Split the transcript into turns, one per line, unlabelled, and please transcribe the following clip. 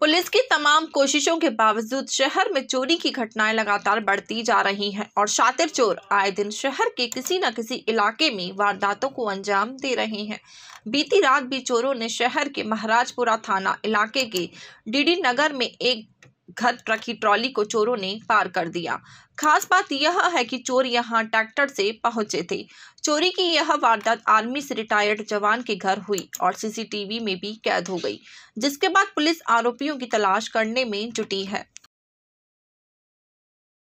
police की तमाम कोशिशों के बावजूद शहर में चोरी की घटनाएं लगातार बढ़ती जा रही हैं और शातिर चोर आए दिन शहर के किसी न किसी इलाके में वारदातों को अंजाम दे रहे हैं बीती रात भी चोरों ने शहर के महाराजपुरा थाना इलाके के डीडी नगर में एक ट्रक रखी ट्रॉली को चोरों ने पार कर दिया खास बात यह है कि चोर यहां ट्रैक्टर से पहुंचे थे चोरी की यह वारदात आर्मी से रिटायर्ड जवान के घर हुई और सीसीटीवी में भी कैद हो गई जिसके बाद पुलिस आरोपियों की तलाश करने में जुटी है